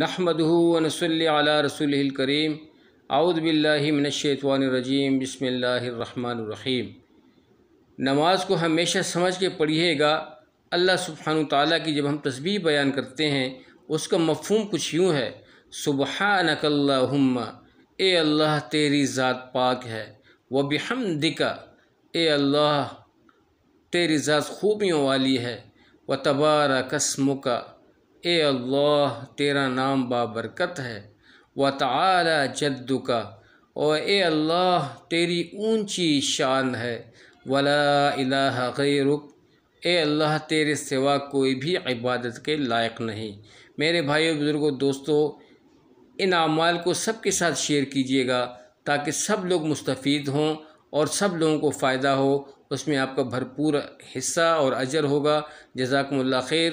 نحمد السول علی رسول الکریم اعوذ باللہ من الشیطان الرجیم بسم اللہ الرحمٰن الرحیم نماز کو ہمیشہ سمجھ کے پڑھیے گا اللہ سبحانہ و تعالیٰ کی جب ہم تسبیح بیان کرتے ہیں اس کا مفہوم کچھ یوں ہے صبح نقل اے اللہ تیری ذات پاک ہے و بہم اے اللہ تیری ذات خوبیوں والی ہے و تبارہ کسم کا اے اللہ تیرا نام بابرکت ہے و تعلی جدو کا اور اے اللہ تیری اونچی شان ہے ولا الہ غیرک اے اللہ تیرے سوا کوئی بھی عبادت کے لائق نہیں میرے بھائیو بزرگو بزرگوں ان اعمال کو سب کے ساتھ شیئر کیجیے گا تاکہ سب لوگ مستفید ہوں اور سب لوگوں کو فائدہ ہو اس میں آپ کا بھرپور حصہ اور اجر ہوگا جزاکم اللہ خیر